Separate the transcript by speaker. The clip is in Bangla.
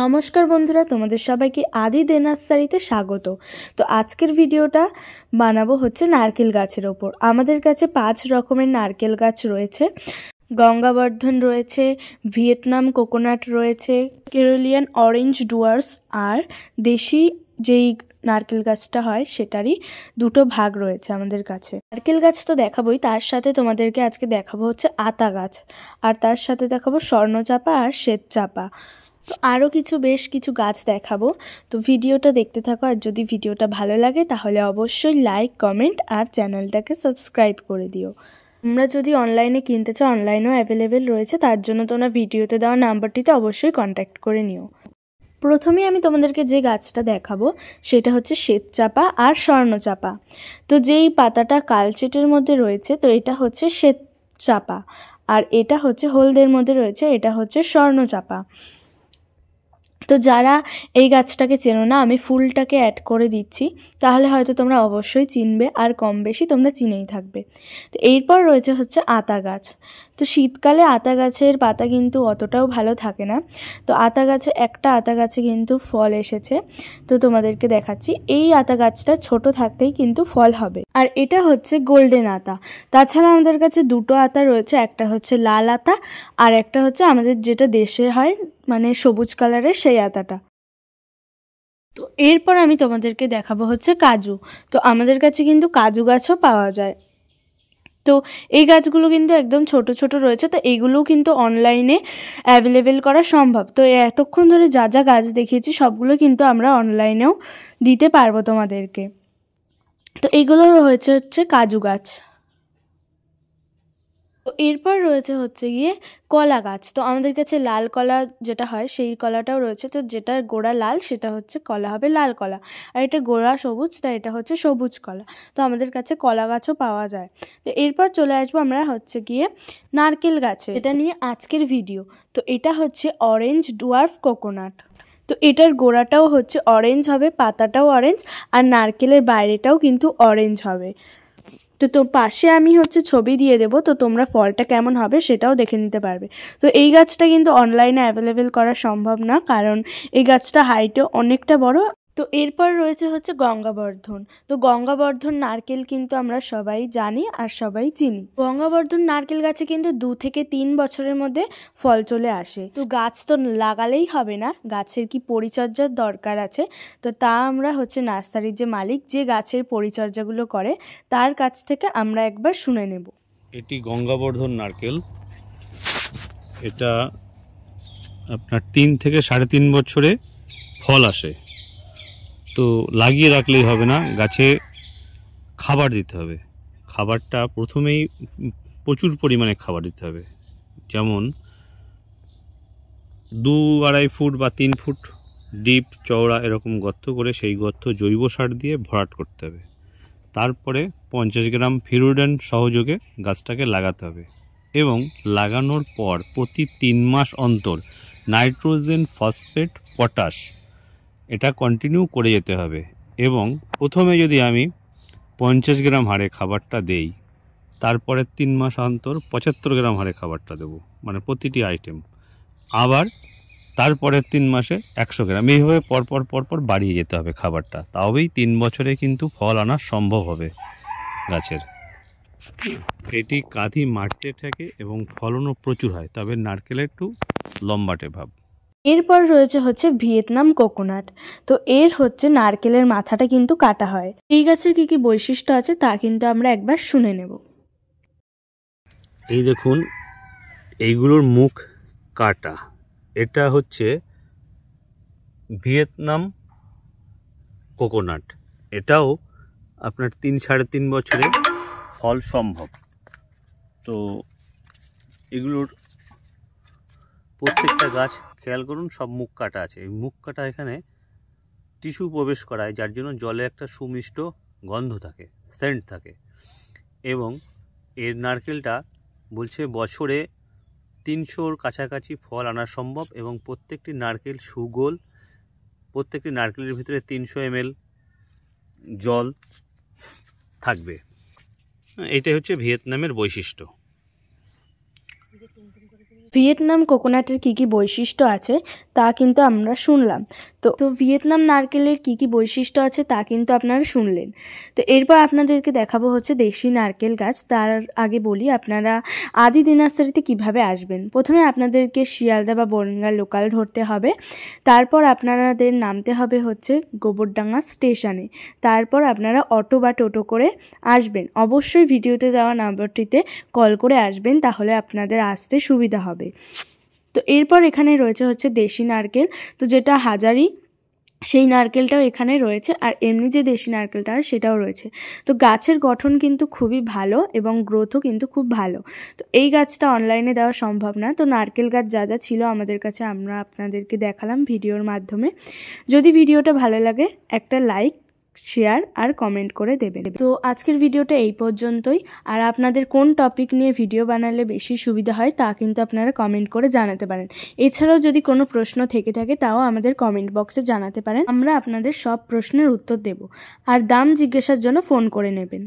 Speaker 1: নমস্কার বন্ধুরা তোমাদের সবাইকে আদি দে নার্সারিতে স্বাগত তো আজকের ভিডিওটা বানাবো হচ্ছে নারকেল গাছের ওপর আমাদের কাছে পাঁচ রকমের নারকেল গাছ রয়েছে গঙ্গাবর্ধন রয়েছে ভিয়েতনাম কোকোনাট রয়েছে কেরোলিয়ান অরেঞ্জ ডুয়ার্স আর দেশি যেই নারকেল গাছটা হয় সেটারই দুটো ভাগ রয়েছে আমাদের কাছে নারকেল গাছ তো দেখাবোই তার সাথে তোমাদেরকে আজকে দেখাবো হচ্ছে আতা গাছ আর তার সাথে দেখাবো স্বর্ণচাপা আর শ্বেত চাপা তো আরও কিছু বেশ কিছু গাছ দেখাবো তো ভিডিওটা দেখতে থাকো আর যদি ভিডিওটা ভালো লাগে তাহলে অবশ্যই লাইক কমেন্ট আর চ্যানেলটাকে সাবস্ক্রাইব করে দিও তোমরা যদি অনলাইনে কিনতে চাও অনলাইনেও অ্যাভেলেবেল রয়েছে তার জন্য তোমরা ভিডিওতে দেওয়া নাম্বারটিতে অবশ্যই কন্ট্যাক্ট করে নিও প্রথমে আমি তোমাদেরকে যে গাছটা দেখাবো সেটা হচ্ছে শ্বেতচাপা আর স্বর্ণচাপা তো যেই পাতাটা কালচেটের মধ্যে রয়েছে তো এটা হচ্ছে শ্বেতচাপা আর এটা হচ্ছে হলদের মধ্যে রয়েছে এটা হচ্ছে স্বর্ণচাপা তো যারা এই গাছটাকে চেনো না আমি ফুলটাকে অ্যাড করে দিচ্ছি তাহলে হয়তো তোমরা অবশ্যই চিনবে আর কম বেশি তোমরা চিনেই থাকবে তো এরপর রয়েছে হচ্ছে আতা গাছ তো শীতকালে আতা গাছের পাতা কিন্তু অতটাও ভালো থাকে না তো আতা গাছে একটা আতা গাছে কিন্তু ফল এসেছে তো তোমাদেরকে দেখাচ্ছি এই আতা গাছটা ছোট থাকতেই কিন্তু ফল হবে আর এটা হচ্ছে গোল্ডেন আতা তাছাড়া আমাদের কাছে দুটো আতা রয়েছে একটা হচ্ছে লাল আতা আর একটা হচ্ছে আমাদের যেটা দেশে হয় মানে সবুজ কালারের সেই আতাটা তো এরপর আমি তোমাদেরকে দেখাবো হচ্ছে কাজু তো আমাদের কাছে কিন্তু কাজু গাছও পাওয়া যায় তো এই গাছগুলো কিন্তু একদম ছোট ছোট রয়েছে তো এইগুলোও কিন্তু অনলাইনে অ্যাভেলেবেল করা সম্ভব তো এতক্ষণ ধরে যা যা গাছ দেখিয়েছি সবগুলো কিন্তু আমরা অনলাইনেও দিতে পারবো তোমাদেরকে তো এগুলো রয়েছে হচ্ছে কাজু গাছ তো এরপর রয়েছে হচ্ছে গিয়ে কলা গাছ তো আমাদের কাছে লাল কলা যেটা হয় সেই কলাটাও রয়েছে তো যেটার গোড়া লাল সেটা হচ্ছে কলা হবে লাল কলা আর এটা গোড়া সবুজ তাই এটা হচ্ছে সবুজ কলা তো আমাদের কাছে কলা গাছও পাওয়া যায় তো এরপর চলে আসবো আমরা হচ্ছে গিয়ে নারকেল গাছে এটা নিয়ে আজকের ভিডিও তো এটা হচ্ছে অরেঞ্জ ডুয়ার্ফ কোকোনাট তো এটার গোড়াটাও হচ্ছে অরেঞ্জ হবে পাতাটাও অরেঞ্জ আর নারকেলের বাইরেটাও কিন্তু অরেঞ্জ হবে তো তো পাশে আমি হচ্ছে ছবি দিয়ে দেবো তো তোমরা ফলটা কেমন হবে সেটাও দেখে নিতে পারবে তো এই গাছটা কিন্তু অনলাইনে অ্যাভেলেবেল করা সম্ভব না কারণ এই গাছটা হাইটে অনেকটা বড় তো এরপর রয়েছে হচ্ছে গঙ্গাবর্ধন তো গঙ্গাবর্ধন নারকেল কিন্তু আমরা সবাই জানি আর সবাই চিনি গঙ্গাবর্ধন নারকেল গাছে কিন্তু দু থেকে তিন বছরের মধ্যে ফল চলে আসে তো গাছ তো লাগালেই হবে না গাছের কি পরিচর্যার দরকার আছে তো তা আমরা হচ্ছে নার্সারির যে মালিক যে গাছের পরিচর্যাগুলো করে তার কাছ থেকে আমরা একবার শুনে নেব
Speaker 2: এটি গঙ্গাবর্ধন নারকেল এটা আপনার তিন থেকে সাড়ে তিন বছরে ফল আসে তো লাগিয়ে রাখলেই হবে না গাছে খাবার দিতে হবে খাবারটা প্রথমেই প্রচুর পরিমাণে খাবার দিতে হবে যেমন দু আড়াই ফুট বা তিন ফুট ডিপ চওড়া এরকম গর্ত করে সেই গর্ত জৈব সার দিয়ে ভরাট করতে হবে তারপরে পঞ্চাশ গ্রাম ফিরুডেন সহযোগে গাছটাকে লাগাতে হবে এবং লাগানোর পর প্রতি তিন মাস অন্তর নাইট্রোজেন ফসফেট পটাশ এটা কন্টিনিউ করে যেতে হবে এবং প্রথমে যদি আমি পঞ্চাশ গ্রাম হারে খাবারটা দেই তারপরে তিন মাস অন্তর পঁচাত্তর গ্রাম হারে খাবারটা দেবো মানে প্রতিটি আইটেম আবার তারপরে তিন মাসে একশো গ্রাম এইভাবে পরপর পরপর বাড়িয়ে যেতে হবে খাবারটা তাওই তিন বছরে কিন্তু ফল আনা সম্ভব হবে গাছের এটি কাঁধি মারতে থাকে এবং ফলনও প্রচুর হয় তবে নারকেলের একটু লম্বাটে ভাব
Speaker 1: এরপর রয়েছে হচ্ছে ভিয়েতনাম কোকোনাট তো এর হচ্ছে নারকেলের মাথাটা কিন্তু কাটা হয় এই গাছের কী কী বৈশিষ্ট্য আছে তা কিন্তু আমরা একবার শুনে নেব
Speaker 2: এই দেখুন এইগুলোর মুখ কাটা এটা হচ্ছে ভিয়েতনাম কোকোনাট এটাও আপনার তিন সাড়ে তিন বছরে ফল সম্ভব তো এগুলোর প্রত্যেকটা গাছ খেয়াল করুন সব মুখ কাটা আছে এই মুখ কাটা এখানে টিস্যু প্রবেশ করায় যার জন্য জলে একটা সুমিষ্ট গন্ধ থাকে সেন্ট থাকে এবং এর নারকেলটা বলছে বছরে তিনশোর কাছাকাছি ফল আনা সম্ভব এবং প্রত্যেকটি নারকেল সুগোল প্রত্যেকটি নারকেলের ভিতরে তিনশো এমএল জল থাকবে এটাই হচ্ছে ভিয়েতনামের বৈশিষ্ট্য
Speaker 1: ভিয়েতনাম কোকোনাটের কী কী বৈশিষ্ট্য আছে তা কিন্তু আমরা শুনলাম তো তো ভিয়েতনাম নারকেলের কী কী বৈশিষ্ট্য আছে তা কিন্তু আপনারা শুনলেন তো এরপর আপনাদেরকে দেখাবো হচ্ছে দেশি নারকেল গাছ তার আগে বলি আপনারা আদি দিনাস্তারিতে কিভাবে আসবেন প্রথমে আপনাদেরকে শিয়ালদা বা বরঙ্গা লোকাল ধরতে হবে তারপর আপনাদের নামতে হবে হচ্ছে গোবরডাঙ্গা স্টেশনে তারপর আপনারা অটো বা টোটো করে আসবেন অবশ্যই ভিডিওতে দেওয়া নাম্বারটিতে কল করে আসবেন তাহলে আপনাদের আসতে সুবিধা হবে হবে তো এরপর এখানে রয়েছে হচ্ছে দেশি নারকেল তো যেটা হাজারি সেই নারকেলটাও এখানে রয়েছে আর এমনি যে দেশি নারকেলটা সেটাও রয়েছে তো গাছের গঠন কিন্তু খুবই ভালো এবং গ্রোথও কিন্তু খুব ভালো তো এই গাছটা অনলাইনে দেওয়া সম্ভব না তো নারকেল গাছ যা যা ছিল আমাদের কাছে আমরা আপনাদেরকে দেখালাম ভিডিওর মাধ্যমে যদি ভিডিওটা ভালো লাগে একটা লাইক শেয়ার আর কমেন্ট করে দেবেন তো আজকের ভিডিওটা এই পর্যন্তই আর আপনাদের কোন টপিক নিয়ে ভিডিও বানালে বেশি সুবিধা হয় তা কিন্তু আপনারা কমেন্ট করে জানাতে পারেন এছাড়াও যদি কোনো প্রশ্ন থেকে থাকে তাও আমাদের কমেন্ট বক্সে জানাতে পারেন আমরা আপনাদের সব প্রশ্নের উত্তর দেব আর দাম জিজ্ঞাসার জন্য ফোন করে নেবেন